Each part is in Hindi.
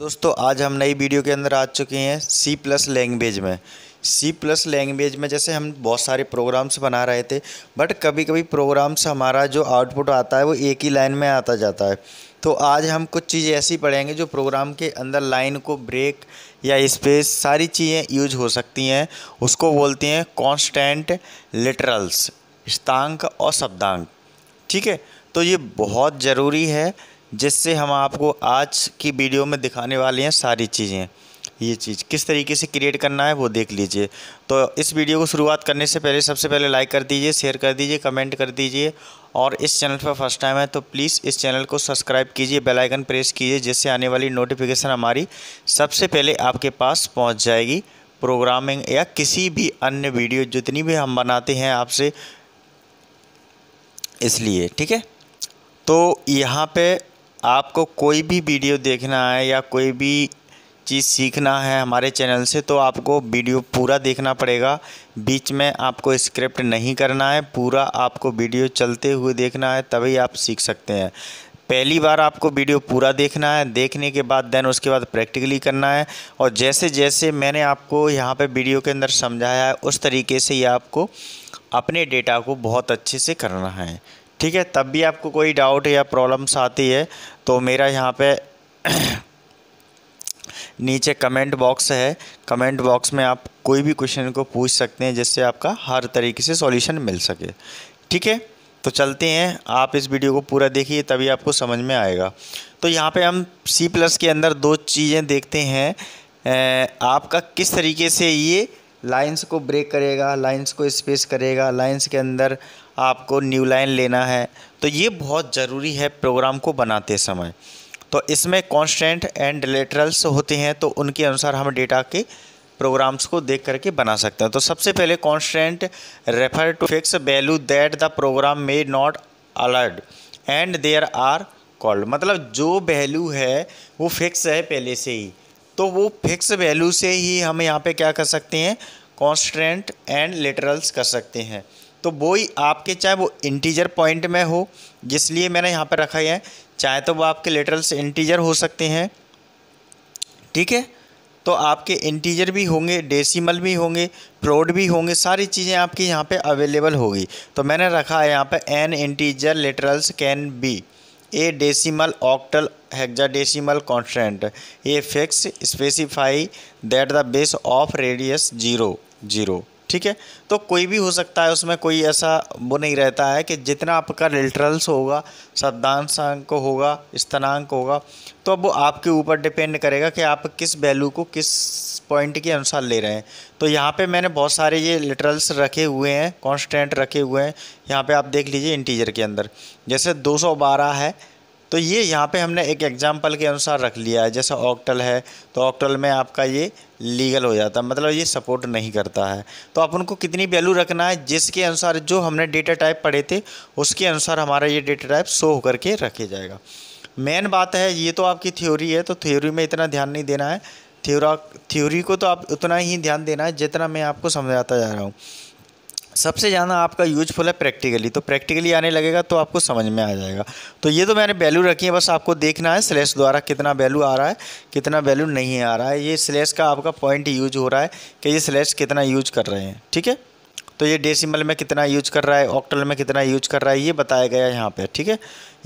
दोस्तों आज हम नई वीडियो के अंदर आ चुके हैं सी प्लस लैंग्वेज में सी प्लस लैंग्वेज में जैसे हम बहुत सारे प्रोग्राम्स बना रहे थे बट कभी कभी प्रोग्राम्स हमारा जो आउटपुट आता है वो एक ही लाइन में आता जाता है तो आज हम कुछ चीज़ें ऐसी पढ़ेंगे जो प्रोग्राम के अंदर लाइन को ब्रेक या स्पेस सारी चीज़ें यूज हो सकती हैं उसको बोलते हैं कॉन्स्टेंट लिटरल्स स्थांक और शब्दांक ठीक है तो ये बहुत ज़रूरी है जिससे हम आपको आज की वीडियो में दिखाने वाले हैं सारी चीज़ें ये चीज़ किस तरीके से क्रिएट करना है वो देख लीजिए तो इस वीडियो को शुरुआत करने से पहले सबसे पहले लाइक कर दीजिए शेयर कर दीजिए कमेंट कर दीजिए और इस चैनल पर फर्स्ट टाइम है तो प्लीज़ इस चैनल को सब्सक्राइब कीजिए बेल आइकन प्रेस कीजिए जिससे आने वाली नोटिफिकेशन हमारी सबसे पहले आपके पास पहुँच जाएगी प्रोग्रामिंग या किसी भी अन्य वीडियो जितनी भी हम बनाते हैं आपसे इसलिए ठीक है तो यहाँ पर आपको कोई भी वीडियो देखना है या कोई भी चीज़ सीखना है हमारे चैनल से तो आपको वीडियो पूरा देखना पड़ेगा बीच में आपको स्क्रिप्ट नहीं करना है पूरा आपको वीडियो चलते हुए देखना है तभी आप सीख सकते हैं पहली बार आपको वीडियो पूरा देखना है देखने के बाद देन उसके बाद प्रैक्टिकली करना है और जैसे जैसे मैंने आपको यहाँ पे वीडियो के अंदर समझाया है उस तरीके से ये आपको अपने डेटा को बहुत अच्छे से करना है ठीक है तब भी आपको कोई डाउट या प्रॉब्लम्स आती है तो मेरा यहाँ पे नीचे कमेंट बॉक्स है कमेंट बॉक्स में आप कोई भी क्वेश्चन को पूछ सकते हैं जिससे आपका हर तरीके से सॉल्यूशन मिल सके ठीक है तो चलते हैं आप इस वीडियो को पूरा देखिए तभी आपको समझ में आएगा तो यहाँ पे हम सी प्लस के अंदर दो चीज़ें देखते हैं आपका किस तरीके से ये लाइंस को ब्रेक करेगा लाइंस को स्पेस करेगा लाइंस के अंदर आपको न्यू लाइन लेना है तो ये बहुत ज़रूरी है प्रोग्राम को बनाते समय तो इसमें कॉन्स्टेंट एंड लेटरल्स होते हैं तो उनके अनुसार हम डेटा के प्रोग्राम्स को देख करके बना सकते हैं तो सबसे पहले constant refer to fix value that the program may not alert and there are called मतलब जो वैल्यू है वो फिक्स है पहले से ही तो वो फिक्स वैल्यू से ही हम यहाँ पे क्या कर सकते हैं कॉन्स्टेंट एंड लेटरल्स कर सकते हैं तो वो ही आपके चाहे वो इंटीजर पॉइंट में हो जिसलिए मैंने यहाँ पर रखा है चाहे तो वो आपके लेटरल्स इंटीजर हो सकते हैं ठीक है तो आपके इंटीजर भी होंगे डेसिमल भी होंगे प्रोड भी होंगे सारी चीज़ें आपकी यहाँ पे अवेलेबल होगी तो मैंने रखा है यहाँ पे an integer literals can be a decimal octal decimal constant a fix specify that the base of radius zero zero ठीक है तो कोई भी हो सकता है उसमें कोई ऐसा वो नहीं रहता है कि जितना आपका लिटरल्स होगा अंक होगा स्तनांक होगा तो अब वो आपके ऊपर डिपेंड करेगा कि आप किस वैल्यू को किस पॉइंट के अनुसार ले रहे हैं तो यहाँ पे मैंने बहुत सारे ये लिटरल्स रखे हुए हैं कॉन्स्टेंट रखे हुए हैं यहाँ पर आप देख लीजिए इंटीजर के अंदर जैसे दो है तो ये यहाँ पे हमने एक एग्जाम्पल के अनुसार रख लिया है जैसे ऑक्टल है तो ऑक्टल में आपका ये लीगल हो जाता है मतलब ये सपोर्ट नहीं करता है तो आप उनको कितनी वैल्यू रखना है जिसके अनुसार जो हमने डेटा टाइप पढ़े थे उसके अनुसार हमारा ये डेटा टाइप शो होकर के रखे जाएगा मेन बात है ये तो आपकी थ्योरी है तो थ्योरी में इतना ध्यान नहीं देना है थ्योरा थ्योरी को तो आप उतना ही ध्यान देना है जितना मैं आपको समझाता जा रहा हूँ सबसे ज़्यादा आपका यूजफुल है प्रैक्टिकली तो प्रैक्टिकली आने लगेगा तो आपको समझ में आ जाएगा तो ये तो मैंने वैल्यू रखी है बस आपको देखना है स्लेश द्वारा कितना वैल्यू आ रहा है कितना वैल्यू नहीं आ रहा है ये स्लेश का आपका पॉइंट यूज हो रहा है कि ये स्लेश कितना यूज कर रहे हैं ठीक है तो ये डेसिमल में कितना यूज कर रहा है ऑक्टल में कितना यूज कर रहा है ये बताया गया यहाँ पर ठीक है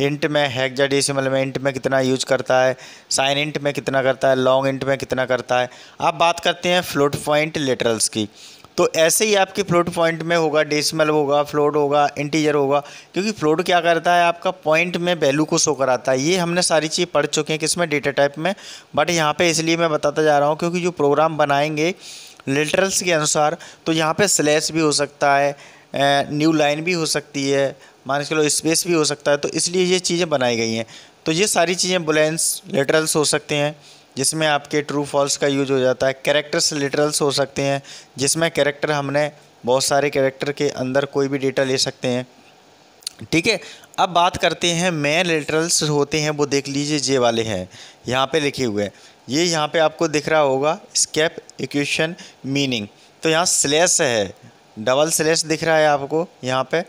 इंट में हैगजा डेसीमल में इंट में कितना यूज करता है साइन इंट में कितना करता है लॉन्ग इंट में कितना करता है आप बात करते हैं फ्लोट पॉइंट लेटरल्स की तो ऐसे ही आपके फ्लोट पॉइंट में होगा डेसिमल होगा फ्लोट होगा इंटीजर होगा क्योंकि फ्लोट क्या करता है आपका पॉइंट में वैल्यू को शो कराता है ये हमने सारी चीज़ पढ़ चुके हैं किसमें डेटा टाइप में बट यहाँ पर इसलिए मैं बताता जा रहा हूँ क्योंकि जो प्रोग्राम बनाएंगे लेटरल्स के अनुसार तो यहाँ पर स्लैश भी हो सकता है न्यू लाइन भी हो सकती है मान के लो स्पेस भी हो सकता है तो इसलिए ये चीज़ें बनाई गई हैं तो ये सारी चीज़ें बुलेंस लेटरल्स हो सकते हैं जिसमें आपके ट्रू फॉल्स का यूज हो जाता है कैरेक्टर्स लिटरल्स हो सकते हैं जिसमें कैरेक्टर हमने बहुत सारे कैरेक्टर के अंदर कोई भी डेटा ले सकते हैं ठीक है अब बात करते हैं मेन लिटरल्स होते हैं वो देख लीजिए जे वाले हैं यहाँ पे लिखे हुए हैं ये यहाँ पे आपको दिख रहा होगा स्केप इक्वेशन मीनिंग तो यहाँ स्लेस है डबल स्लेस दिख रहा है आपको यहाँ पे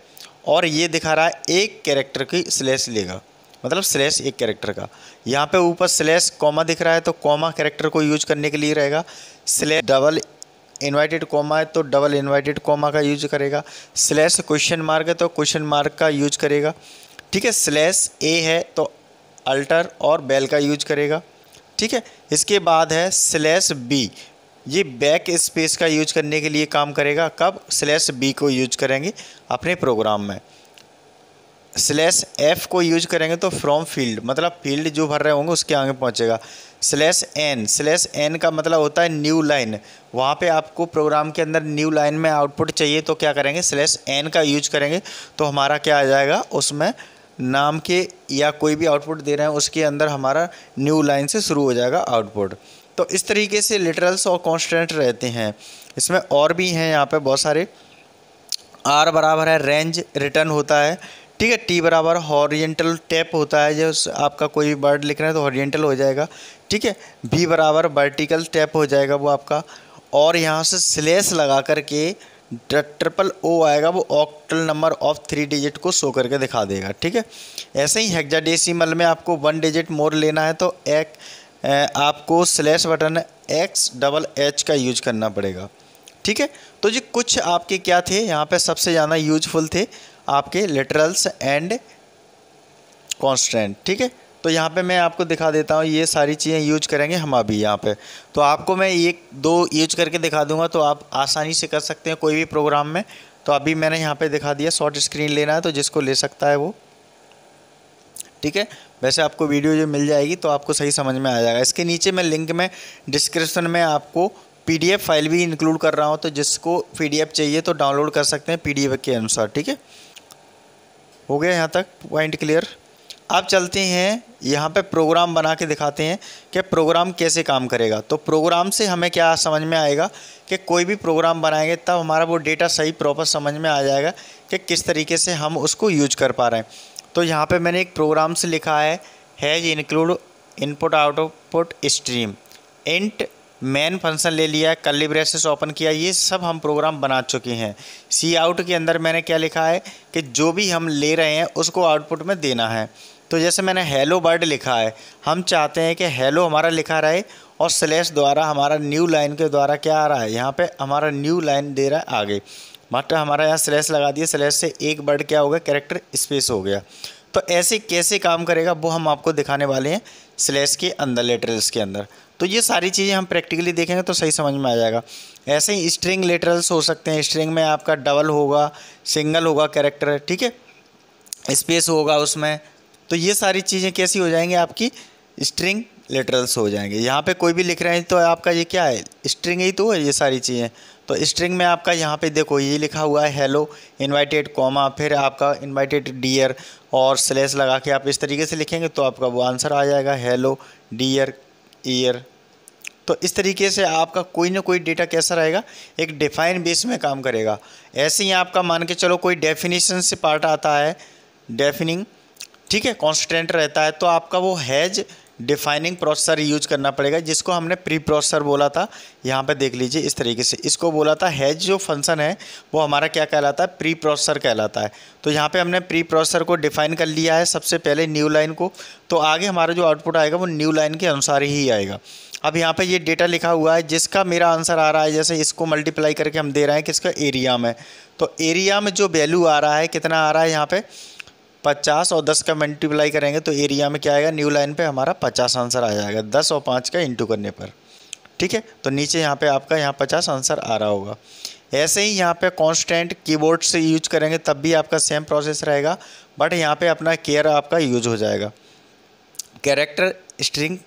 और ये दिखा रहा है एक कैरेक्टर की स्लेस लेगा मतलब स्लैश एक कैरेक्टर का यहाँ पे ऊपर स्लैश कॉमा दिख रहा है तो कॉमा कैरेक्टर को यूज करने के लिए रहेगा स्लैश डबल इन्वाइटेड कॉमा है तो डबल इन्वाइटेड कॉमा का यूज करेगा स्लैश क्वेश्चन मार्क है तो क्वेश्चन मार्क का यूज करेगा ठीक है स्लैश ए है तो अल्टर और बेल का यूज करेगा ठीक है इसके बाद है स्लैश बी ये बैक स्पेस का यूज करने के लिए काम करेगा कब स्लैश बी को यूज करेंगे अपने प्रोग्राम में स्लैश एफ को यूज करेंगे तो फ्रॉम फील्ड मतलब फील्ड जो भर रहे होंगे उसके आगे पहुंचेगा स्लैश एन स्लैश एन का मतलब होता है न्यू लाइन वहाँ पे आपको प्रोग्राम के अंदर न्यू लाइन में आउटपुट चाहिए तो क्या करेंगे स्लैश एन का यूज करेंगे तो हमारा क्या आ जाएगा उसमें नाम के या कोई भी आउटपुट दे रहे हैं उसके अंदर हमारा न्यू लाइन से शुरू हो जाएगा आउटपुट तो इस तरीके से लिटरल्स और कॉन्स्टेंट रहते हैं इसमें और भी हैं यहाँ पर बहुत सारे आर बराबर है रेंज रिटर्न होता है ठीक है टी बराबर हॉरिजेंटल टैप होता है जो आपका कोई वर्ड लिख रहे हैं तो हॉरिजेंटल हो जाएगा ठीक है बी बराबर वर्टिकल टैप हो जाएगा वो आपका और यहाँ से स्लेस लगा करके ट्रिपल ओ आएगा वो octal number of three digit को शो करके दिखा देगा ठीक है ऐसे ही हेक्जाडेसिमल में आपको वन डिजिट मोर लेना है तो एक आपको slash button X double H का यूज करना पड़ेगा ठीक है तो जी कुछ आपके क्या थे यहाँ पे सबसे ज़्यादा यूजफुल थे आपके लेटरल्स एंड कॉन्स्टेंट ठीक है तो यहाँ पे मैं आपको दिखा देता हूँ ये सारी चीज़ें यूज करेंगे हम अभी यहाँ पे तो आपको मैं एक दो यूज करके दिखा दूंगा तो आप आसानी से कर सकते हैं कोई भी प्रोग्राम में तो अभी मैंने यहाँ पे दिखा दिया शॉर्ट स्क्रीन लेना है तो जिसको ले सकता है वो ठीक है वैसे आपको वीडियो जो मिल जाएगी तो आपको सही समझ में आ जाएगा इसके नीचे मैं लिंक में डिस्क्रिप्सन में आपको पी फाइल भी इंक्लूड कर रहा हूँ तो जिसको पी चाहिए तो डाउनलोड कर सकते हैं पी के अनुसार ठीक है हो गया यहाँ तक पॉइंट क्लियर आप चलते हैं यहाँ पे प्रोग्राम बना के दिखाते हैं कि प्रोग्राम कैसे काम करेगा तो प्रोग्राम से हमें क्या समझ में आएगा कि कोई भी प्रोग्राम बनाएंगे तब हमारा वो डेटा सही प्रॉपर समझ में आ जाएगा कि किस तरीके से हम उसको यूज कर पा रहे हैं तो यहाँ पे मैंने एक प्रोग्राम से लिखा है hash include input output stream int main function ले लिया कल्ली ब्रेसेस ओपन किया ये सब हम प्रोग्राम बना चुके हैं सी आउट के अंदर मैंने क्या लिखा है कि जो भी हम ले रहे हैं उसको आउटपुट में देना है तो जैसे मैंने हेलो वर्ड लिखा है हम चाहते हैं कि हेलो हमारा लिखा रहे और स्लेश द्वारा हमारा न्यू लाइन के द्वारा क्या आ रहा है यहाँ पर हमारा न्यू लाइन दे रहा है आगे मात्र हमारा यहाँ स्लैश लगा दिया स्लेस से एक वर्ड क्या हो गया कैरेक्टर स्पेस हो गया तो ऐसे कैसे काम करेगा वो हम आपको दिखाने वाले हैं स्लैश के अंदर लेटरल्स के अंदर तो ये सारी चीज़ें हम प्रैक्टिकली देखेंगे तो सही समझ में आ जाएगा ऐसे ही स्ट्रिंग लेटरल्स हो सकते हैं स्ट्रिंग में आपका डबल होगा सिंगल होगा कैरेक्टर ठीक है स्पेस होगा उसमें तो ये सारी चीज़ें कैसी हो जाएंगी आपकी स्ट्रिंग लेटरल्स हो जाएंगे यहाँ पे कोई भी लिख रहे हैं तो आपका ये क्या है स्ट्रिंग ही तो है ये सारी चीज़ें तो स्ट्रिंग में आपका यहाँ पे देखो ये लिखा हुआ है हेलो इनवाइटेड कॉमा फिर आपका इनवाइटेड डियर और स्लेस लगा के आप इस तरीके से लिखेंगे तो आपका वो आंसर आ जाएगा हेलो डियर ईयर तो इस तरीके से आपका कोई ना कोई डेटा कैसा रहेगा एक डिफाइन बेस में काम करेगा ऐसे ही आपका मान के चलो कोई डेफिनेशन से पार्ट आता है डेफिनिंग ठीक है कॉन्स्टेंट रहता है तो आपका वो हैज डिफाइनिंग प्रोसेसर यूज करना पड़ेगा जिसको हमने प्री प्रोसेसर बोला था यहाँ पे देख लीजिए इस तरीके से इसको बोला था हैज जो फंक्शन है वो हमारा क्या कहलाता है प्री प्रोसेसर कहलाता है तो यहाँ पे हमने प्री प्रोसेसर को डिफाइन कर लिया है सबसे पहले न्यू लाइन को तो आगे हमारा जो आउटपुट आएगा वो न्यू लाइन के अनुसार ही आएगा अब यहाँ पे ये डेटा लिखा हुआ है जिसका मेरा आंसर आ रहा है जैसे इसको मल्टीप्लाई करके हम दे रहे हैं किसका एरिया में तो एरिया में जो वैल्यू आ रहा है कितना आ रहा है यहाँ पे पचास और दस का मल्टीप्लाई करेंगे तो एरिया में क्या आएगा न्यू लाइन पे हमारा पचास आंसर आ जाएगा दस और पाँच का इंटू करने पर ठीक है तो नीचे यहाँ पे आपका यहाँ पचास आंसर आ रहा होगा ऐसे ही यहाँ पे कांस्टेंट कीबोर्ड से यूज करेंगे तब भी आपका सेम प्रोसेस रहेगा बट यहाँ पे अपना केयर आपका यूज हो जाएगा कैरेक्टर स्ट्रिंग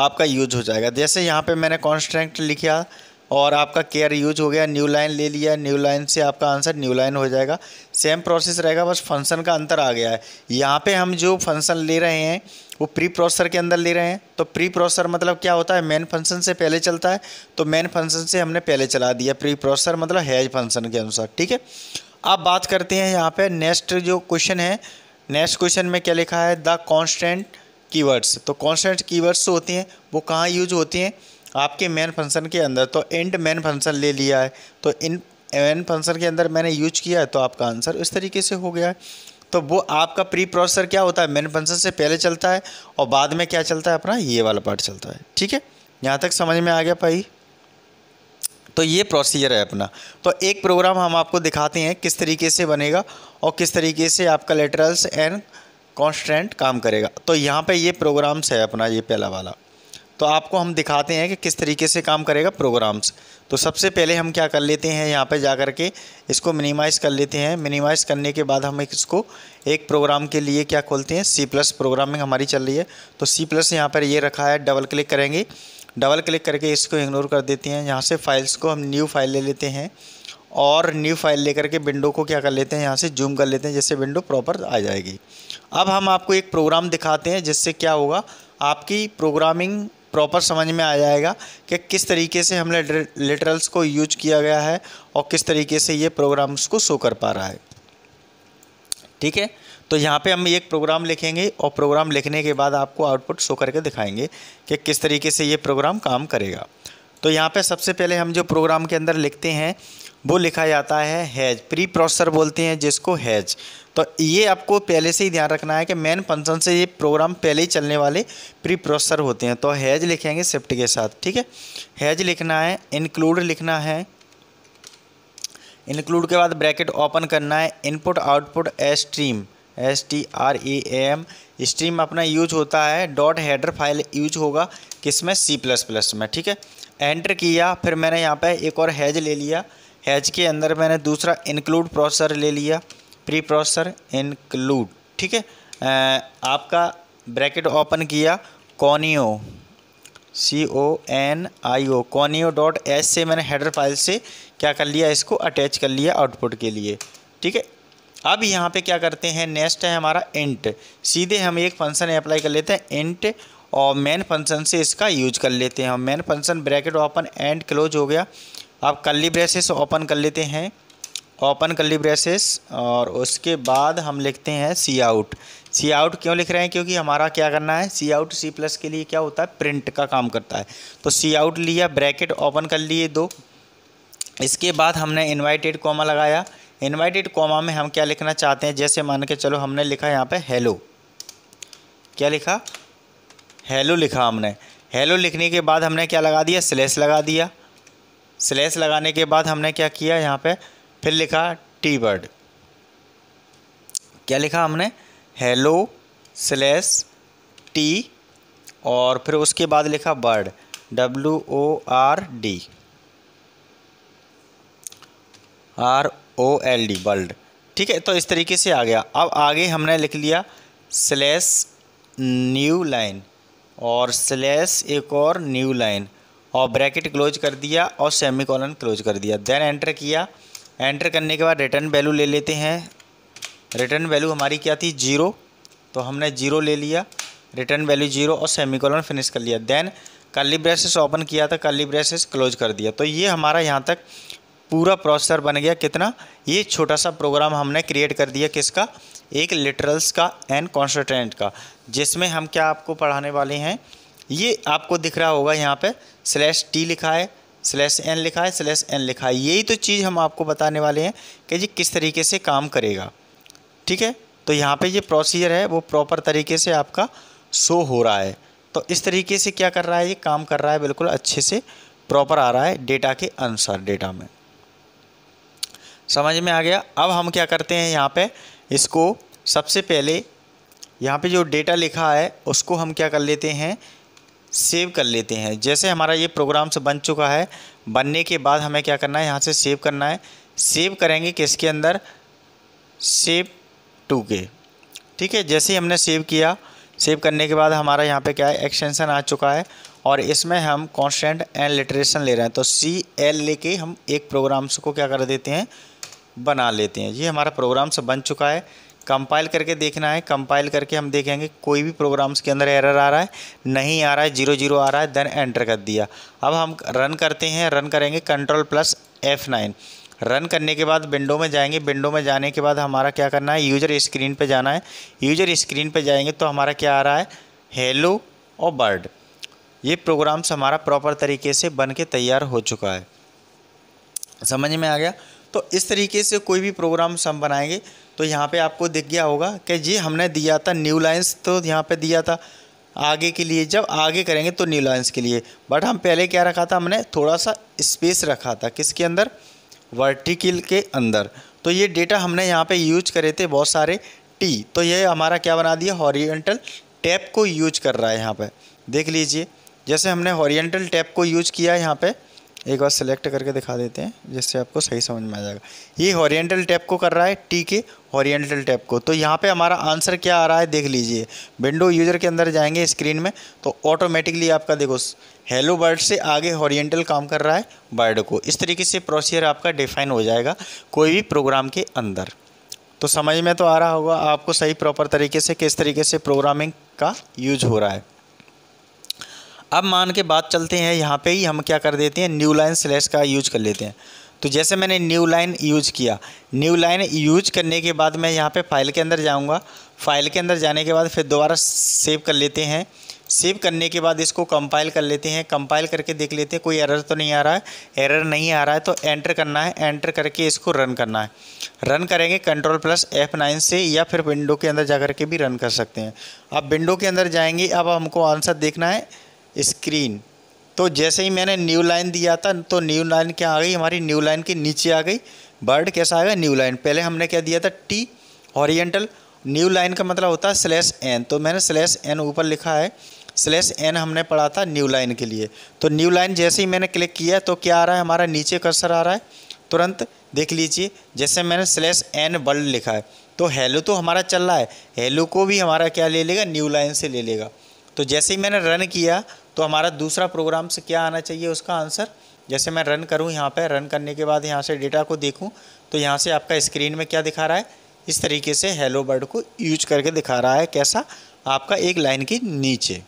आपका यूज हो जाएगा जैसे यहाँ पे मैंने कॉन्स्टेंट लिखा और आपका केयर यूज हो गया न्यू लाइन ले लिया न्यू लाइन से आपका आंसर न्यू लाइन हो जाएगा सेम प्रोसेस रहेगा बस फंक्शन का अंतर आ गया है यहाँ पे हम जो फंक्शन ले रहे हैं वो प्री प्रोसेसर के अंदर ले रहे हैं तो प्री प्रोसेसर मतलब क्या होता है मेन फंक्शन से पहले चलता है तो मेन फंक्शन से हमने पहले चला दिया प्री प्रोसेसर मतलब हैज फंक्शन के अनुसार ठीक है अब बात करते हैं यहाँ पर नेक्स्ट जो क्वेश्चन है नेक्स्ट क्वेश्चन में क्या लिखा है द कॉन्स्टेंट कीवर्ड्स तो कॉन्स्टेंट कीवर्ड्स जो होती हैं वो कहाँ यूज होती हैं आपके मेन फंक्शन के अंदर तो एंड मेन फंक्शन ले लिया है तो इन मेन फंक्शन के अंदर मैंने यूज किया है तो आपका आंसर इस तरीके से हो गया है तो वो आपका प्री प्रोसेसर क्या होता है मेन फंक्शन से पहले चलता है और बाद में क्या चलता है अपना ये वाला पार्ट चलता है ठीक है यहाँ तक समझ में आ गया भाई तो ये प्रोसीजर है अपना तो एक प्रोग्राम हम आपको दिखाते हैं किस तरीके से बनेगा और किस तरीके से आपका लेटरल्स एंड कॉन्स्टेंट काम करेगा तो यहाँ पे ये प्रोग्राम्स है अपना ये पहला वाला तो आपको हम दिखाते हैं कि किस तरीके से काम करेगा प्रोग्राम्स तो सबसे पहले हम क्या कर लेते हैं यहाँ पे जा कर के इसको मिनिमाइज़ कर लेते हैं मिनिमाइज़ करने के बाद हम इसको एक प्रोग्राम के लिए क्या खोलते हैं सी प्लस प्रोग्रामिंग हमारी चल रही है तो सी प्लस यहाँ पर ये रखा है डबल क्लिक करेंगे डबल क्लिक करके इसको इग्नोर कर देते हैं यहाँ से फाइल्स को हम न्यू फाइल ले लेते हैं और न्यू फाइल लेकर के विंडो को क्या कर लेते हैं यहाँ से जूम कर लेते हैं जिससे विंडो प्रॉपर आ जाएगी अब हम आपको एक प्रोग्राम दिखाते हैं जिससे क्या होगा आपकी प्रोग्रामिंग प्रॉपर समझ में आ जाएगा कि किस तरीके से हमने लेटरल्स को यूज किया गया है और किस तरीके से ये प्रोग्राम्स को शो कर पा रहा है ठीक है तो यहाँ पे हम एक प्रोग्राम लिखेंगे और प्रोग्राम लिखने के बाद आपको आउटपुट शो करके दिखाएंगे कि किस तरीके से ये प्रोग्राम काम करेगा तो यहाँ पे सबसे पहले हम जो प्रोग्राम के अंदर लिखते हैं वो लिखा जाता है हैज प्री प्रोसेसर बोलते हैं जिसको हैज तो ये आपको पहले से ही ध्यान रखना है कि मेन फंक्शन से ये प्रोग्राम पहले ही चलने वाले प्री प्रोसेसर होते हैं तो हैज लिखेंगे शिफ्ट के साथ ठीक है हैज लिखना है इंक्लूड लिखना है इंक्लूड के बाद ब्रैकेट ओपन करना है input output stream S T R E M stream अपना यूज होता है डॉट हेडर फाइल यूज होगा किस में सी प्लस प्लस में ठीक है एंटर किया फिर मैंने यहाँ पे एक और हैज ले लिया हैज के अंदर मैंने दूसरा इंक्लूड प्रोसेसर ले लिया प्री प्रोसेसर इंक्लूड ठीक है आपका ब्रैकेट ओपन किया conio C O N I O conio dot S से मैंने हेडर फाइल से क्या कर लिया इसको अटैच कर लिया आउटपुट के लिए ठीक है अब यहाँ पे क्या करते हैं नेक्स्ट है हमारा इंट सीधे हम एक फंक्शन अप्लाई कर लेते हैं इंट और मेन फंक्शन से इसका यूज कर लेते हैं main function bracket open and close हो गया आप कल्ली ब्रेसेस ओपन कर लेते हैं ओपन कल्ली ब्रेसेस और उसके बाद हम लिखते हैं सी आउट सी आउट क्यों लिख रहे हैं क्योंकि हमारा क्या करना है सी आउट सी प्लस के लिए क्या होता है प्रिंट का काम करता है तो सी आउट लिया ब्रैकेट ओपन कर लिए दो इसके बाद हमने इन्वाइटेड कॉमा लगाया इन्वाइटेड कॉमा में हम क्या लिखना चाहते हैं जैसे मान के चलो हमने लिखा यहाँ पे हेलो क्या लिखा हेलो लिखा हमने हेलो लिखने के बाद हमने क्या लगा दिया स्लेस लगा दिया स्लेश लगाने के बाद हमने क्या किया यहाँ पे फिर लिखा टी बर्ड क्या लिखा हमने हेलो स्लैश टी और फिर उसके बाद लिखा word W O R D R O L D world ठीक है तो इस तरीके से आ गया अब आगे हमने लिख लिया स्लेश न्यू लाइन और स्लेश एक और न्यू लाइन और ब्रैकेट क्लोज कर दिया और सेमी कॉलन क्लोज कर दिया देन एंटर किया एंटर करने के बाद रिटर्न वैल्यू ले लेते हैं रिटर्न वैल्यू हमारी क्या थी जीरो तो हमने जीरो ले लिया रिटर्न वैल्यू जीरो और सेमी कॉलन फिनिश कर लिया देन कली ब्रेसेस ओपन किया था कली ब्रेसेस क्लोज कर दिया तो ये हमारा यहाँ तक पूरा प्रोसेसर बन गया कितना ये छोटा सा प्रोग्राम हमने क्रिएट कर दिया किसका एक लिटरल्स का एंड कॉन्सटेंट का जिसमें हम क्या आपको पढ़ाने वाले हैं ये आपको दिख रहा होगा यहाँ पे स्लैश टी लिखा है स्लैश एन लिखा है स्लैश एन लिखा है यही तो चीज़ हम आपको बताने वाले हैं कि जी किस तरीके से काम करेगा ठीक है तो यहाँ पे ये प्रोसीजर है वो प्रॉपर तरीके से आपका शो हो रहा है तो इस तरीके से क्या कर रहा है ये काम कर रहा है बिल्कुल अच्छे से प्रॉपर आ रहा है डेटा के अनुसार डेटा में समझ में आ गया अब हम क्या करते हैं यहाँ पर इसको सबसे पहले यहाँ पे जो डेटा लिखा है उसको हम क्या कर लेते हैं सेव कर लेते हैं जैसे हमारा ये प्रोग्राम्स बन चुका है बनने के बाद हमें क्या करना है यहाँ से सेव करना है सेव करेंगे किसके अंदर सेव टू के ठीक है जैसे ही हमने सेव किया सेव करने के बाद हमारा यहाँ पे क्या है एक्सटेंशन आ चुका है और इसमें हम कॉन्स्टेंट एंड लिटरेशन ले रहे हैं तो सी एल लेके हम एक प्रोग्राम्स को क्या कर देते हैं बना लेते हैं ये हमारा प्रोग्राम्स बन चुका है कंपाइल करके देखना है कंपाइल करके हम देखेंगे कोई भी प्रोग्राम्स के अंदर एरर आ रहा है नहीं आ रहा है जीरो जीरो आ रहा है देन एंटर कर दिया अब हम रन करते हैं रन करेंगे control plus F nine run करने के बाद विंडो में जाएंगे विंडो में जाने के बाद हमारा क्या करना है यूज़र स्क्रीन पर जाना है यूज़र स्क्रीन पर जाएंगे तो हमारा क्या आ रहा है हेलो और बर्ड ये प्रोग्राम्स हमारा प्रॉपर तरीके से बन के तैयार हो चुका है समझ में आ गया तो इस तरीके से कोई भी प्रोग्राम्स हम बनाएंगे तो यहाँ पे आपको दिख गया होगा कि जी हमने दिया था न्यू लाइन्स तो यहाँ पे दिया था आगे के लिए जब आगे करेंगे तो न्यू लाइन्स के लिए बट हम पहले क्या रखा था हमने थोड़ा सा स्पेस रखा था किसके अंदर वर्टिकल के अंदर तो ये डेटा हमने यहाँ पे यूज करे थे बहुत सारे टी तो ये हमारा क्या बना दिया हॉरियंटल टैप को यूज कर रहा है यहाँ पर देख लीजिए जैसे हमने हॉरियंटल टैप को यूज किया यहाँ पर एक बार सेलेक्ट करके दिखा देते हैं जिससे आपको सही समझ में आ जाएगा ये हॉरियंटल टैप को कर रहा है टी के हॉरियंटल टैप को तो यहाँ पे हमारा आंसर क्या आ रहा है देख लीजिए विंडो यूज़र के अंदर जाएंगे स्क्रीन में तो ऑटोमेटिकली आपका देखो हेलो बर्ड से आगे हॉरियंटल काम कर रहा है बर्ड को इस तरीके से प्रोसीजर आपका डिफाइन हो जाएगा कोई भी प्रोग्राम के अंदर तो समझ में तो आ रहा होगा आपको सही प्रॉपर तरीके से किस तरीके से प्रोग्रामिंग का यूज हो रहा है अब मान के बात चलते हैं यहाँ पे ही हम क्या कर देते हैं न्यू लाइन स्लैश का यूज कर लेते हैं तो जैसे मैंने न्यू लाइन यूज किया न्यू लाइन यूज करने के बाद मैं यहाँ पे फाइल के अंदर जाऊँगा फाइल के अंदर जाने के बाद फिर दोबारा सेव कर लेते हैं सेव करने के बाद इसको कंपाइल कर लेते हैं कंपाइल करके देख लेते हैं कोई एरर तो नहीं आ रहा है एरर नहीं आ रहा है तो एंटर करना है एंटर करके इसको रन करना है रन करेंगे कंट्रोल प्लस एफ नाइन से या फिर विंडो के अंदर जा के भी रन कर सकते हैं अब विंडो के अंदर जाएंगे अब हमको आंसर देखना है स्क्रीन तो जैसे ही मैंने न्यू लाइन दिया था तो न्यू लाइन क्या आ गई हमारी न्यू लाइन के नीचे आ गई बर्ड कैसा आएगा न्यू लाइन पहले हमने क्या दिया था टी ओरिएंटल न्यू लाइन का मतलब होता है स्लैश एन तो मैंने स्लैश एन ऊपर लिखा है स्लैश एन हमने पढ़ा था न्यू लाइन के लिए तो न्यू लाइन जैसे ही मैंने क्लिक किया तो क्या आ रहा है हमारा नीचे कर्सर आ रहा है तुरंत देख लीजिए जैसे मैंने स्लैश एन वर्ल्ड लिखा है तो हेलो तो हमारा चल रहा है हेलो को भी हमारा क्या ले लेगा न्यू लाइन से ले लेगा तो जैसे ही मैंने रन किया तो हमारा दूसरा प्रोग्राम से क्या आना चाहिए उसका आंसर जैसे मैं रन करूँ यहाँ पर रन करने के बाद यहाँ से डेटा को देखूँ तो यहाँ से आपका स्क्रीन में क्या दिखा रहा है इस तरीके से हेलो बर्ड को यूज करके दिखा रहा है कैसा आपका एक लाइन के नीचे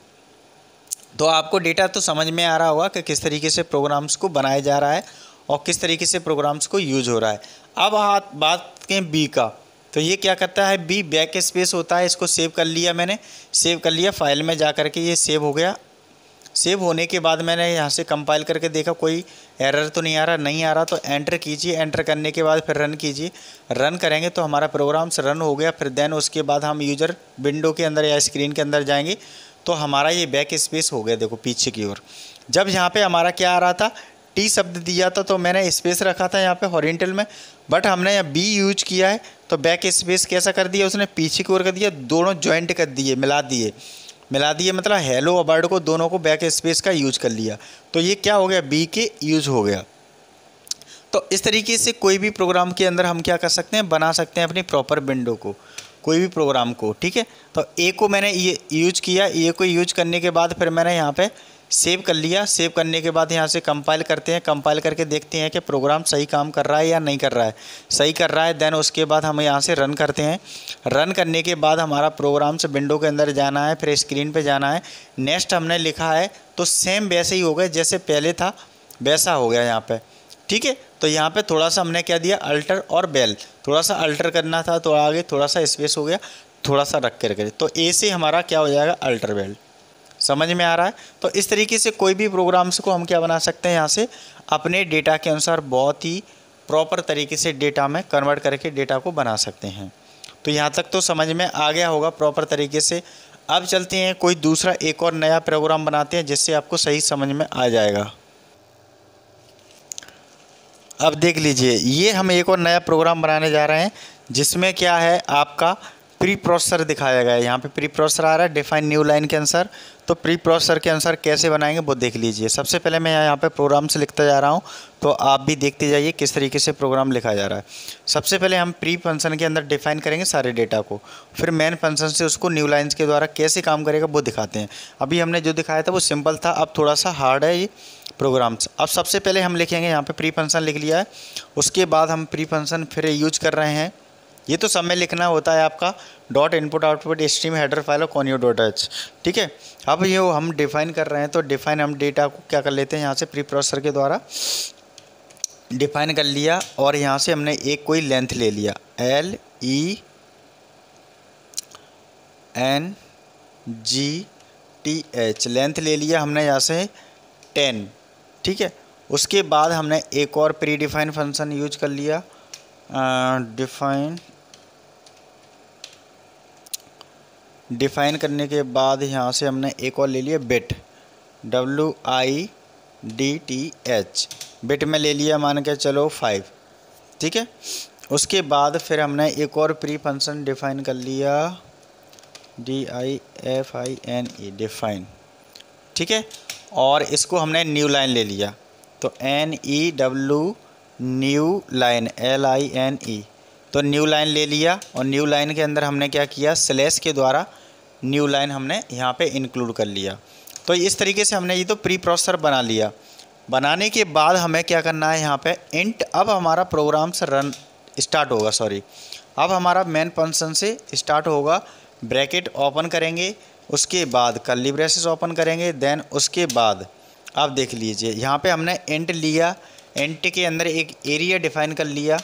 तो आपको डेटा तो समझ में आ रहा होगा कि किस तरीके से प्रोग्राम्स को बनाया जा रहा है और किस तरीके से प्रोग्राम्स को यूज हो रहा है अब हाथ बात करें बी का तो ये क्या करता है बी बैक स्पेस होता है इसको सेव कर लिया मैंने सेव कर लिया फाइल में जा कर के ये सेव हो गया सेव होने के बाद मैंने यहाँ से कंपाइल करके देखा कोई एरर तो नहीं आ रहा नहीं आ रहा तो एंटर कीजिए एंटर करने के बाद फिर रन कीजिए रन करेंगे तो हमारा प्रोग्राम रन हो गया फिर देन उसके बाद हम यूज़र विंडो के अंदर या स्क्रीन के अंदर जाएंगे तो हमारा ये बैक स्पेस हो गया देखो पीछे की ओर जब यहाँ पर हमारा क्या आ रहा था टी शब्द दिया था तो मैंने स्पेस रखा था यहाँ पर हॉरेंटल में बट हमने यहाँ बी यूज किया है तो बैक स्पेस कैसा कर दिया उसने पीछे की ओर कर दिया दोनों ज्वाइंट कर दिए मिला दिए मिला दिए मतलब हेलो और वर्ड को दोनों को बैक स्पेस का यूज कर लिया तो ये क्या हो गया बी के यूज हो गया तो इस तरीके से कोई भी प्रोग्राम के अंदर हम क्या कर सकते हैं बना सकते हैं अपनी प्रॉपर विंडो को कोई भी प्रोग्राम को ठीक है तो ए को मैंने ये यूज किया ए को यूज करने के बाद फिर मैंने यहाँ पर सेव कर लिया सेव करने के बाद यहाँ से कंपाइल करते हैं कंपाइल करके देखते हैं कि प्रोग्राम सही काम कर रहा है या नहीं कर रहा है सही कर रहा है देन उसके बाद हम यहाँ से रन करते हैं रन करने के बाद हमारा प्रोग्राम से विंडो के अंदर जाना है फिर स्क्रीन पर जाना है नेक्स्ट हमने लिखा है तो सेम वैसे ही हो गया जैसे पहले था वैसा हो गया यहाँ पर ठीक है तो यहाँ पर थोड़ा सा हमने क्या दिया अल्टर और बेल थोड़ा सा अल्टर करना था तो आगे थोड़ा सा स्पेस हो गया थोड़ा सा रख कर करे तो ए से हमारा क्या हो जाएगा अल्टर बेल्ट समझ में आ रहा है तो इस तरीके से कोई भी प्रोग्राम्स को हम क्या बना सकते हैं यहाँ से अपने डेटा के अनुसार बहुत ही प्रॉपर तरीके से डेटा में कन्वर्ट करके डेटा को बना सकते हैं तो यहाँ तक तो समझ में आ गया होगा प्रॉपर तरीके से अब चलते हैं कोई दूसरा एक और नया प्रोग्राम बनाते हैं जिससे आपको सही समझ में आ जाएगा अब देख लीजिए ये हम एक और नया प्रोग्राम बनाने जा रहे हैं जिसमें क्या है आपका प्री प्रोसेसर दिखाया गया है यहाँ पे प्री प्रोसेसर आ रहा है डिफाइन न्यू लाइन के आंसर तो प्री प्रोसेसर के अनुसार कैसे बनाएंगे वो देख लीजिए सबसे पहले मैं यहाँ पे प्रोग्राम्स लिखता जा रहा हूँ तो आप भी देखते जाइए किस तरीके से प्रोग्राम लिखा जा रहा है सबसे पहले हम प्री फंक्शन के अंदर डिफाइन करेंगे सारे डेटा को फिर मेन फंक्शन से उसको न्यू लाइन्स के द्वारा कैसे काम करेगा वो दिखाते हैं अभी हमने जो दिखाया था वो सिंपल था अब थोड़ा सा हार्ड है ये प्रोग्राम्स अब सबसे पहले हम लिखेंगे यहाँ पर प्री फंक्शन लिख लिया है उसके बाद हम प्री फंक्शन फिर यूज कर रहे हैं ये तो सब में लिखना होता है आपका dot input output stream header file और कॉन्यू डॉट एच ठीक है अब ये हम डिफाइन कर रहे हैं तो डिफाइन हम डेटा को क्या कर लेते हैं यहाँ से प्री प्रोसेसर के द्वारा डिफाइन कर लिया और यहाँ से हमने एक कोई लेंथ ले लिया L E N G T H length ले लिया हमने यहाँ से टेन ठीक है उसके बाद हमने एक और प्री डिफाइन फंक्शन यूज कर लिया डिफाइन uh, डिफाइन करने के बाद यहाँ से हमने एक और ले लिया bit W I D T H bit में ले लिया मान के चलो फाइव ठीक है उसके बाद फिर हमने एक और प्री फंक्शन डिफाइन कर लिया D I F I N E define ठीक है और इसको हमने न्यू लाइन ले लिया तो N E W new line L I N E तो न्यू लाइन ले लिया और न्यू लाइन के अंदर हमने क्या किया स्लेस के द्वारा न्यू लाइन हमने यहाँ पे इंक्लूड कर लिया तो इस तरीके से हमने ये तो प्री प्रोसेसर बना लिया बनाने के बाद हमें क्या करना है यहाँ पे इंट अब हमारा प्रोग्राम से रन स्टार्ट होगा सॉरी अब हमारा मेन फंक्शन से स्टार्ट होगा ब्रैकेट ओपन करेंगे उसके बाद कल्ली ब्रेसेस ओपन करेंगे देन उसके बाद आप देख लीजिए यहाँ पर हमने इंट लिया इंट के अंदर एक एरिया डिफाइन कर लिया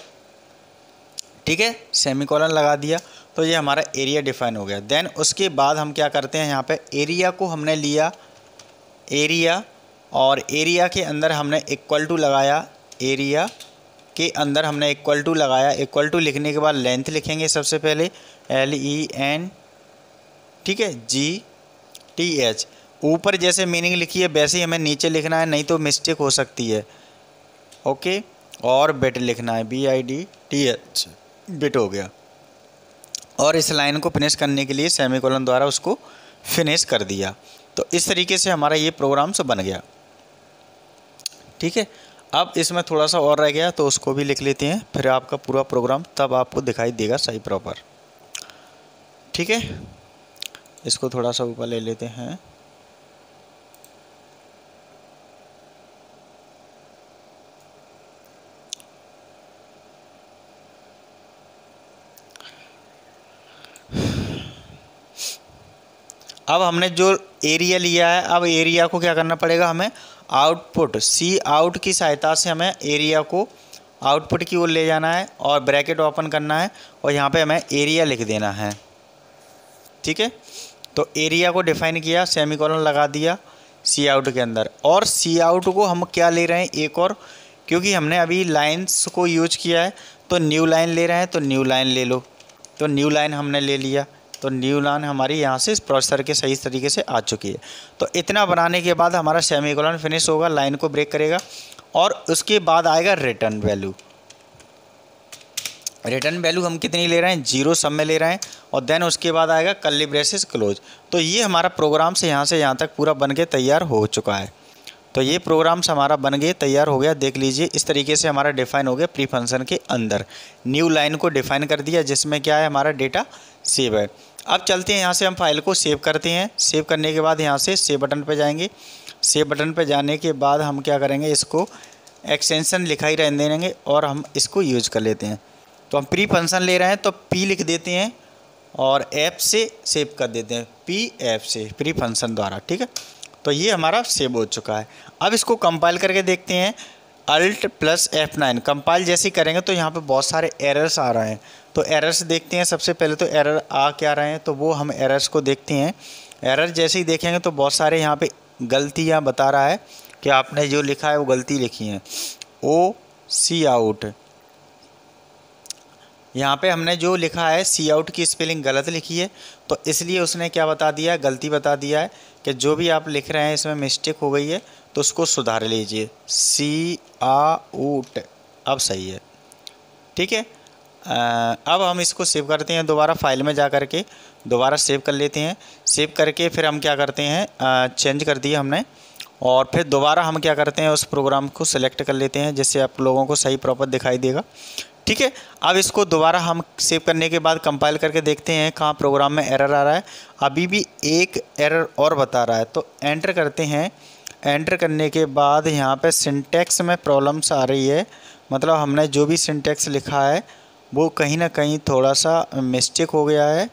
ठीक है सेमी कॉलन लगा दिया तो ये हमारा एरिया डिफाइन हो गया देन उसके बाद हम क्या करते हैं यहाँ पे एरिया को हमने लिया एरिया और एरिया के अंदर हमने इक्वल टू लगाया एरिया के अंदर हमने इक्वल टू लगाया इक्वल टू लिखने के बाद लेंथ लिखेंगे सबसे पहले एल ई एन ठीक है जी टी एच ऊपर जैसे मीनिंग लिखी है वैसे ही हमें नीचे लिखना है नहीं तो मिस्टेक हो सकती है ओके और बेटर लिखना है B I D T H bit हो गया और इस लाइन को फिनिश करने के लिए सेमी कॉलन द्वारा उसको फिनिश कर दिया तो इस तरीके से हमारा ये प्रोग्राम सब बन गया ठीक है अब इसमें थोड़ा सा और रह गया तो उसको भी लिख लेते हैं फिर आपका पूरा प्रोग्राम तब आपको दिखाई देगा सही प्रॉपर ठीक है इसको थोड़ा सा ऊपर ले लेते हैं अब हमने जो एरिया लिया है अब एरिया को क्या करना पड़ेगा हमें आउटपुट सी आउट की सहायता से हमें एरिया को आउटपुट की ओर ले जाना है और ब्रैकेट ओपन करना है और यहाँ पे हमें एरिया लिख देना है ठीक है तो एरिया को डिफाइन किया सेमी लगा दिया सी आउट के अंदर और सी आउट को हम क्या ले रहे हैं एक और क्योंकि हमने अभी लाइन्स को यूज किया है तो न्यू लाइन ले रहे हैं तो न्यू लाइन ले लो तो न्यू लाइन हमने ले लिया तो न्यू लाइन हमारी यहाँ से प्रोसेसर के सही तरीके से आ चुकी है तो इतना बनाने के बाद हमारा सेमी फिनिश होगा लाइन को ब्रेक करेगा और उसके बाद आएगा रिटर्न वैल्यू रिटर्न वैल्यू हम कितनी ले रहे हैं जीरो सम में ले रहे हैं और देन उसके बाद आएगा कल्ली ब्रेसिस क्लोज तो ये हमारा प्रोग्राम से यहाँ से यहाँ तक पूरा बन के तैयार हो चुका है तो ये प्रोग्राम्स हमारा बन गया तैयार हो गया देख लीजिए इस तरीके से हमारा डिफाइन हो गया प्री फंक्शन के अंदर न्यू लाइन को डिफाइन कर दिया जिसमें क्या है हमारा डेटा सेव है अब चलते हैं यहाँ से हम फाइल को सेव करते हैं सेव करने के बाद यहाँ से सेव बटन पर जाएंगे सेव बटन पर जाने के बाद हम क्या करेंगे इसको एक्सटेंशन लिखा ही रहने देंगे और हम इसको यूज कर लेते हैं तो हम प्री फंक्शन ले रहे हैं तो पी लिख देते हैं और ऐप से सेव कर देते हैं पी ऐप से प्री फंक्शन द्वारा ठीक है तो ये हमारा सेव हो चुका है अब इसको कंपाइल करके देखते हैं alt plus F nine compile जैसे करेंगे तो यहाँ पे बहुत सारे एरर्स आ रहे हैं तो एरर्स देखते हैं सबसे पहले तो एरर आ क्या रहे हैं तो वो हम एरर्स को देखते हैं एरर जैसे ही देखेंगे तो बहुत सारे यहाँ पे गलतियाँ बता रहा है कि आपने जो लिखा है वो गलती लिखी है ओ सी आउट यहाँ पे हमने जो लिखा है सी आउट की स्पेलिंग गलत लिखी है तो इसलिए उसने क्या बता दिया है गलती बता दिया है कि जो भी आप लिख रहे हैं इसमें मिस्टेक हो गई है तो उसको सुधार लीजिए सी आउट अब सही है ठीक है अब हम इसको सेव करते हैं दोबारा फाइल में जा कर के दोबारा सेव कर लेते हैं सेव करके फिर हम क्या करते हैं चेंज कर दिए हमने और फिर दोबारा हम क्या करते हैं उस प्रोग्राम को सेलेक्ट कर लेते हैं जिससे आप लोगों को सही प्रॉपर दिखाई देगा ठीक है अब इसको दोबारा हम सेव करने के बाद कंपाइल करके देखते हैं कहाँ प्रोग्राम में एरर आ रहा है अभी भी एक एरर और बता रहा है तो एंटर करते हैं एंटर करने के बाद यहाँ पर सिंटेक्स में प्रॉब्लम्स आ रही है मतलब हमने जो भी सिंटेक्स लिखा है वो कहीं ना कहीं थोड़ा सा मिस्टेक हो गया है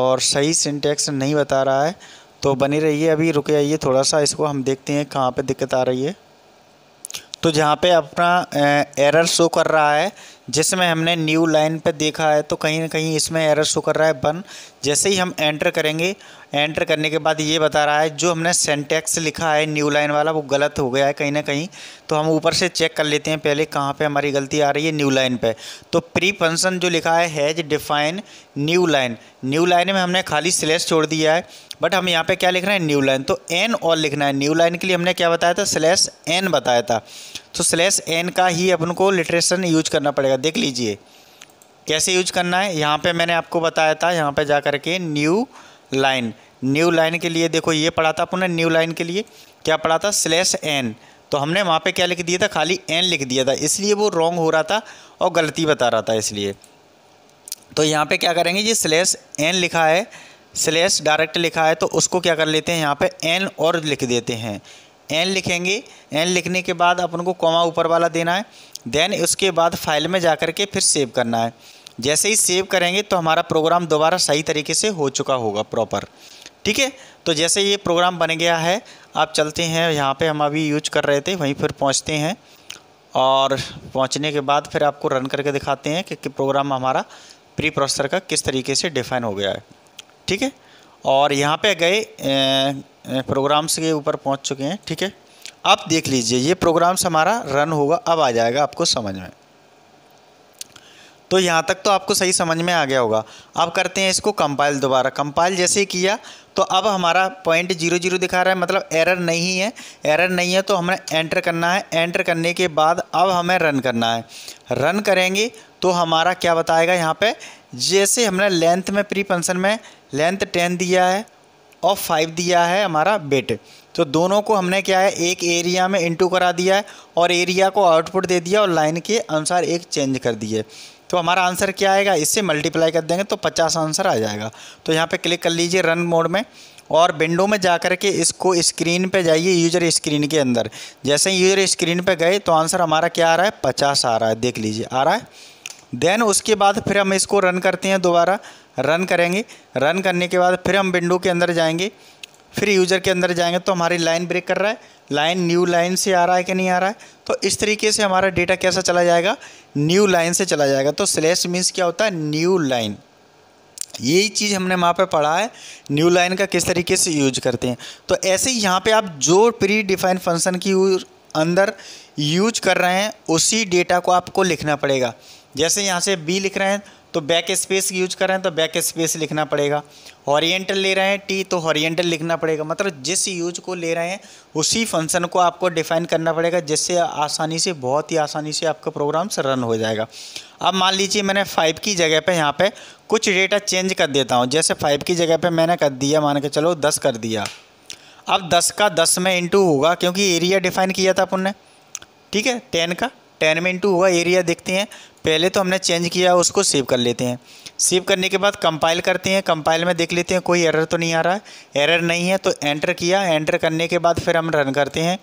और सही सिंटेक्स नहीं बता रहा है तो बने रहिए अभी रुके आइए थोड़ा सा इसको हम देखते हैं कहाँ पे दिक्कत आ रही है तो जहाँ पे अपना एरर शो कर रहा है जिसमें हमने न्यू लाइन पे देखा है तो कहीं ना कहीं इसमें एरर शो कर रहा है बन जैसे ही हम एंटर करेंगे एंटर करने के बाद ये बता रहा है जो हमने सेंटेक्स लिखा है न्यू लाइन वाला वो गलत हो गया है कहीं ना कहीं तो हम ऊपर से चेक कर लेते हैं पहले कहाँ पे हमारी गलती आ रही है न्यू लाइन पे तो प्री फंक्शन जो लिखा है hash define new line new line में हमने खाली स्लेस छोड़ दिया है बट हम यहाँ पे क्या लिख रहे हैं न्यू लाइन तो एन और लिखना है न्यू लाइन के लिए हमने क्या बताया था स्लैश एन बताया था तो स्लैश एन का ही अपन को लिटरेशन यूज करना पड़ेगा देख लीजिए कैसे यूज करना है यहाँ पे मैंने आपको बताया था यहाँ पे जा करके न्यू लाइन न्यू लाइन के लिए देखो ये पढ़ा था अपने न्यू लाइन के लिए क्या पढ़ा था स्लैश एन तो हमने वहाँ पे क्या लिख दिया था खाली एन लिख दिया था इसलिए वो रॉन्ग हो रहा था और गलती बता रहा था इसलिए तो यहाँ पे क्या करेंगे जी स्लैश एन लिखा है स्लेश डायरेक्ट लिखा है तो उसको क्या कर लेते हैं यहाँ पे एन और लिख देते हैं एन लिखेंगे एन लिखने के बाद अपन को कॉमा ऊपर वाला देना है देन उसके बाद फाइल में जा कर के फिर सेव करना है जैसे ही सेव करेंगे तो हमारा प्रोग्राम दोबारा सही तरीके से हो चुका होगा प्रॉपर ठीक है तो जैसे ये प्रोग्राम बन गया है आप चलते हैं यहाँ पे हम अभी यूज कर रहे थे वहीं फिर पहुँचते हैं और पहुँचने के बाद फिर आपको रन करके दिखाते हैं कि, कि प्रोग्राम हमारा प्री प्रोसेसर का किस तरीके से डिफाइन हो गया है ठीक है और यहाँ पे गए प्रोग्राम्स के ऊपर पहुँच चुके हैं ठीक है आप देख लीजिए ये प्रोग्राम्स हमारा रन होगा अब आ जाएगा आपको समझ में तो यहाँ तक तो आपको सही समझ में आ गया होगा अब करते हैं इसको कंपाइल दोबारा कंपाइल जैसे ही किया तो अब हमारा पॉइंट जीरो जीरो दिखा रहा है मतलब एरर नहीं है एरर नहीं है तो हमें एंटर करना है एंटर करने के बाद अब हमें रन करना है रन करेंगे तो हमारा क्या बताएगा यहाँ पे जैसे हमने लेंथ में प्री फंक्शन में लेंथ टेन दिया है और फाइव दिया है हमारा बेट तो दोनों को हमने क्या है एक एरिया में इंटू करा दिया है और एरिया को आउटपुट दे दिया और लाइन के अनुसार एक चेंज कर दिए तो हमारा आंसर क्या आएगा इससे मल्टीप्लाई कर देंगे तो पचास आंसर आ जाएगा तो यहाँ पे क्लिक कर लीजिए रन मोड में और विंडो में जा कर के इसको स्क्रीन पे जाइए यूजर स्क्रीन के अंदर जैसे ही यूजर स्क्रीन पे गए तो आंसर हमारा क्या आ रहा है पचास आ रहा है देख लीजिए आ रहा है देन उसके बाद फिर हम इसको रन करते हैं दोबारा रन करेंगे रन करने के बाद फिर हम विंडो के अंदर जाएंगे फिर यूज़र के अंदर जाएंगे तो हमारी लाइन ब्रेक कर रहा है लाइन न्यू लाइन से आ रहा है कि नहीं आ रहा है तो इस तरीके से हमारा डेटा कैसा चला जाएगा न्यू लाइन से चला जाएगा तो स्लैश मीन्स क्या होता है न्यू लाइन यही चीज़ हमने वहाँ पे पढ़ा है न्यू लाइन का किस तरीके से यूज करते हैं तो ऐसे ही यहाँ पर आप जो प्री डिफाइन फंक्शन की अंदर यूज कर रहे हैं उसी डेटा को आपको लिखना पड़ेगा जैसे यहाँ से बी लिख रहे हैं तो बैक स्पेस यूज कर रहे हैं तो बैक स्पेस लिखना पड़ेगा हॉरियंटल ले रहे हैं टी तो हॉरिएटल लिखना पड़ेगा मतलब जिस यूज को ले रहे हैं उसी फंक्शन को आपको डिफाइन करना पड़ेगा जिससे आसानी से बहुत ही आसानी से आपका प्रोग्राम रन हो जाएगा अब मान लीजिए मैंने फाइव की जगह पर यहाँ पर कुछ डेटा चेंज कर देता हूँ जैसे फाइव की जगह पर मैंने कर दिया मान के चलो दस कर दिया अब दस का दस में इंटू होगा क्योंकि एरिया डिफाइन किया था अपन ने ठीक है टेन का टेन में इंटू होगा एरिया देखते हैं पहले तो हमने चेंज किया उसको सेव कर लेते हैं सेव करने के बाद कंपाइल करते हैं कंपाइल में देख लेते हैं कोई एरर तो नहीं आ रहा है एरर नहीं है तो एंटर किया एंटर करने के बाद फिर हम रन करते हैं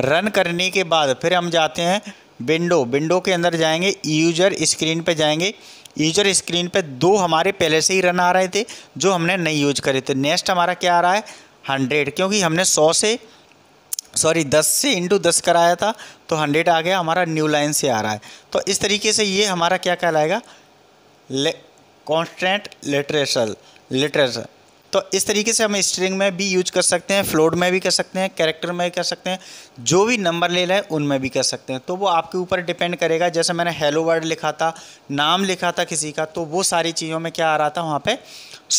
रन करने के बाद फिर हम जाते हैं विंडो विंडो के अंदर जाएंगे यूजर स्क्रीन पे जाएंगे यूजर स्क्रीन पे दो हमारे पहले से ही रन आ रहे थे जो हमने नहीं यूज करे थे नेक्स्ट हमारा क्या आ रहा है हंड्रेड क्योंकि हमने सौ से सॉरी 10 से इंटू दस कराया था तो 100 आ गया हमारा न्यू लाइन से आ रहा है तो इस तरीके से ये हमारा क्या कहलाएगा ले कॉन्स्टेंट लिटरेसल लिटरेचर तो इस तरीके से हम स्ट्रिंग में भी यूज कर सकते हैं फ्लोड में भी कर सकते हैं कैरेक्टर में भी कर सकते हैं जो भी नंबर ले रहे हैं उनमें भी कर सकते हैं तो वो आपके ऊपर डिपेंड करेगा जैसे मैंने हेलो वर्ड लिखा था नाम लिखा था किसी का तो वो सारी चीज़ों में क्या आ रहा था वहाँ पे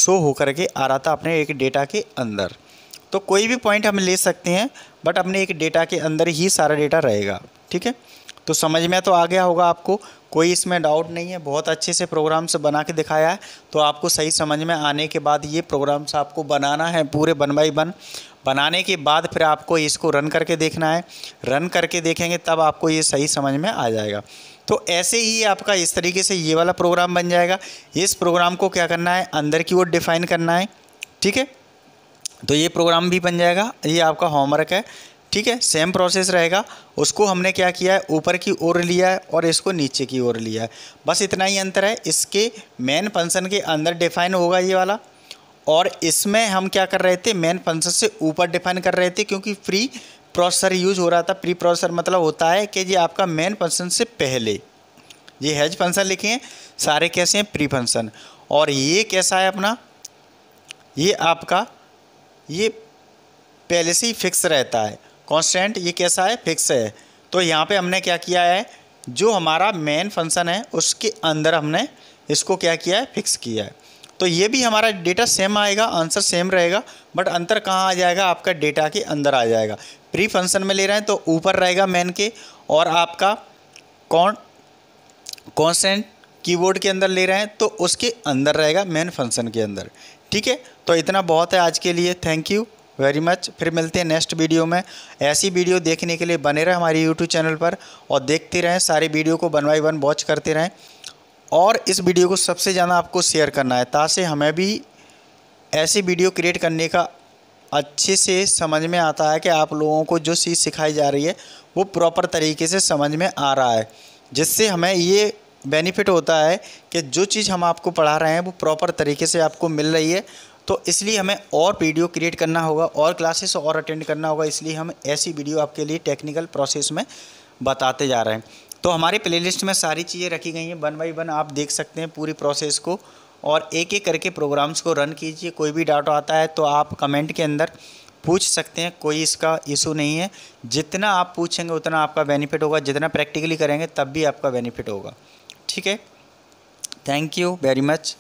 शो होकर के आ रहा था अपने एक डेटा के अंदर तो कोई भी पॉइंट हम ले सकते हैं बट अपने एक डेटा के अंदर ही सारा डेटा रहेगा ठीक है तो समझ में तो आ गया होगा आपको कोई इसमें डाउट नहीं है बहुत अच्छे से प्रोग्राम्स बना के दिखाया है तो आपको सही समझ में आने के बाद ये प्रोग्राम्स आपको बनाना है पूरे वन बाई वन बनाने के बाद फिर आपको इसको रन करके देखना है रन करके देखेंगे तब आपको ये सही समझ में आ जाएगा तो ऐसे ही आपका इस तरीके से ये वाला प्रोग्राम बन जाएगा इस प्रोग्राम को क्या करना है अंदर की ओर डिफाइन करना है ठीक है तो ये प्रोग्राम भी बन जाएगा ये आपका होमवर्क है ठीक है सेम प्रोसेस रहेगा उसको हमने क्या किया है ऊपर की ओर लिया है और इसको नीचे की ओर लिया है बस इतना ही अंतर है इसके मेन फंक्शन के अंदर डिफाइन होगा ये वाला और इसमें हम क्या कर रहे थे मेन फंक्शन से ऊपर डिफाइन कर रहे थे क्योंकि प्री प्रोसेसर यूज हो रहा था प्री प्रोसेसर मतलब होता है कि ये आपका मेन फंक्शन से पहले ये हैज फंक्शन लिखे हैं सारे कैसे हैं प्री फंक्शन और ये कैसा है अपना ये आपका ये पहले से ही फिक्स रहता है कांस्टेंट ये कैसा है फिक्स है तो यहाँ पे हमने क्या किया है जो हमारा मेन फंक्शन है उसके अंदर हमने इसको क्या किया है फिक्स किया है तो ये भी हमारा डेटा सेम आएगा आंसर सेम रहेगा बट अंतर कहाँ आ जाएगा आपका डेटा के अंदर आ जाएगा प्री फंक्शन में ले रहे हैं तो ऊपर रहेगा मेन के और आपका कौन कॉन्सेंट कीबोर्ड के अंदर ले रहे हैं तो उसके अंदर रहेगा मेन फंक्शन के अंदर ठीक है तो इतना बहुत है आज के लिए थैंक यू वेरी मच फिर मिलते हैं नेक्स्ट वीडियो में ऐसी वीडियो देखने के लिए बने रहें हमारे यूट्यूब चैनल पर और देखते रहें सारे वीडियो को वन बाई वन वॉच करते रहें और इस वीडियो को सबसे ज़्यादा आपको शेयर करना है ताकि हमें भी ऐसी वीडियो क्रिएट करने का अच्छे से समझ में आता है कि आप लोगों को जो चीज़ सिखाई जा रही है वो प्रॉपर तरीके से समझ में आ रहा है जिससे हमें ये बेनिफिट होता है कि जो चीज़ हम आपको पढ़ा रहे हैं वो प्रॉपर तरीके से आपको मिल रही है तो इसलिए हमें और वीडियो क्रिएट करना होगा और क्लासेस और अटेंड करना होगा इसलिए हम ऐसी वीडियो आपके लिए टेक्निकल प्रोसेस में बताते जा रहे हैं तो हमारे प्लेलिस्ट में सारी चीज़ें रखी गई हैं वन बाई वन आप देख सकते हैं पूरी प्रोसेस को और एक एक करके प्रोग्राम्स को रन कीजिए कोई भी डाटा आता है तो आप कमेंट के अंदर पूछ सकते हैं कोई इसका इशू नहीं है जितना आप पूछेंगे उतना आपका बेनिफिट होगा जितना प्रैक्टिकली करेंगे तब भी आपका बेनिफिट होगा ठीक है थैंक यू वेरी मच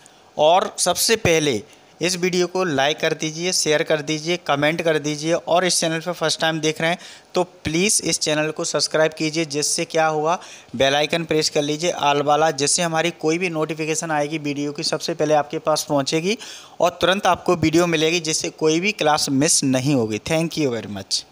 और सबसे पहले इस वीडियो को लाइक कर दीजिए शेयर कर दीजिए कमेंट कर दीजिए और इस चैनल पर फर्स्ट टाइम देख रहे हैं तो प्लीज़ इस चैनल को सब्सक्राइब कीजिए जिससे क्या हुआ बेल आइकन प्रेस कर लीजिए आल वाला जिससे हमारी कोई भी नोटिफिकेशन आएगी वीडियो की सबसे पहले आपके पास पहुंचेगी और तुरंत आपको वीडियो मिलेगी जिससे कोई भी क्लास मिस नहीं होगी थैंक यू वेरी मच